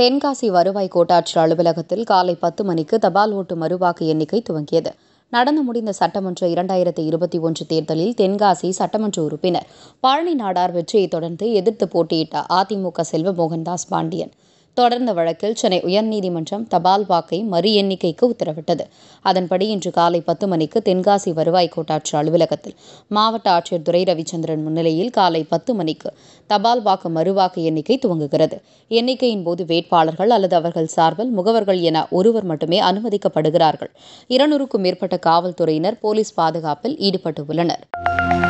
தென்காசி வருவாய் கோட்டாட்சியர் அலுவலகத்தில் காலை பத்து மணிக்கு தபால் ஓட்டு மறுவாக்கு எண்ணிக்கை துவங்கியது நடந்து முடிந்த சட்டமன்ற இரண்டாயிரத்தி இருபத்தி ஒன்று தேர்தலில் தென்காசி சட்டமன்ற உறுப்பினர் பழனி நாடார் வெற்றியை தொடர்ந்து எதிர்த்து போட்டியிட்ட அதிமுக செல்வ மோகன்தாஸ் பாண்டியன் தொடர்ந்த வழக்கில் சென்னை உயர்நீதிமன்றம் தபால் வாக்கை மறு எண்ணிக்கைக்கு உத்தரவிட்டது அதன்படி இன்று காலை பத்து மணிக்கு தென்காசி வருவாய் கோட்டாட்சி அலுவலகத்தில் மாவட்ட ஆட்சியர் துரை ரவிச்சந்திரன் முன்னிலையில் காலை பத்து மணிக்கு தபால் வாக்கு மறுவாக்கு எண்ணிக்கை துவங்குகிறது எண்ணிக்கையின் போது வேட்பாளர்கள் அல்லது அவர்கள் சார்பில் முகவர்கள் என ஒருவர் மட்டுமே அனுமதிக்கப்படுகிறார்கள் இருநூறுக்கும் மேற்பட்ட காவல்துறையினர் போலீஸ் பாதுகாப்பில் ஈடுபட்டு